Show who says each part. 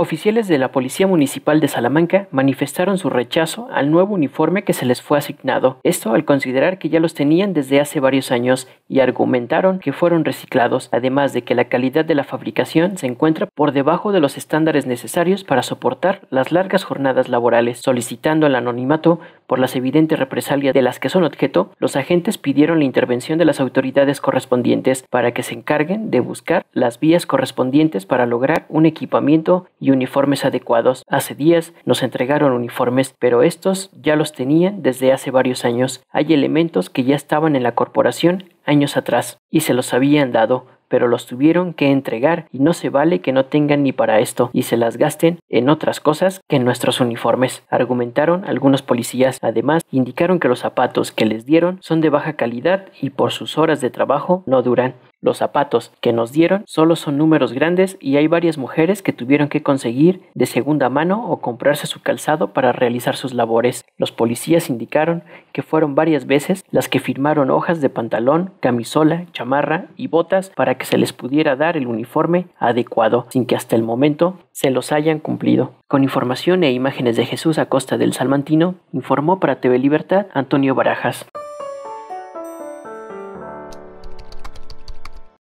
Speaker 1: Oficiales de la Policía Municipal de Salamanca manifestaron su rechazo al nuevo uniforme que se les fue asignado, esto al considerar que ya los tenían desde hace varios años y argumentaron que fueron reciclados, además de que la calidad de la fabricación se encuentra por debajo de los estándares necesarios para soportar las largas jornadas laborales. Solicitando el anonimato por las evidentes represalias de las que son objeto, los agentes pidieron la intervención de las autoridades correspondientes para que se encarguen de buscar las vías correspondientes para lograr un equipamiento y uniformes adecuados. Hace días nos entregaron uniformes, pero estos ya los tenían desde hace varios años. Hay elementos que ya estaban en la corporación años atrás y se los habían dado pero los tuvieron que entregar y no se vale que no tengan ni para esto y se las gasten en otras cosas que en nuestros uniformes, argumentaron algunos policías. Además, indicaron que los zapatos que les dieron son de baja calidad y por sus horas de trabajo no duran. Los zapatos que nos dieron solo son números grandes y hay varias mujeres que tuvieron que conseguir de segunda mano o comprarse su calzado para realizar sus labores. Los policías indicaron que fueron varias veces las que firmaron hojas de pantalón, camisola, chamarra y botas para que se les pudiera dar el uniforme adecuado, sin que hasta el momento se los hayan cumplido. Con información e imágenes de Jesús Acosta del Salmantino, informó para TV Libertad Antonio Barajas.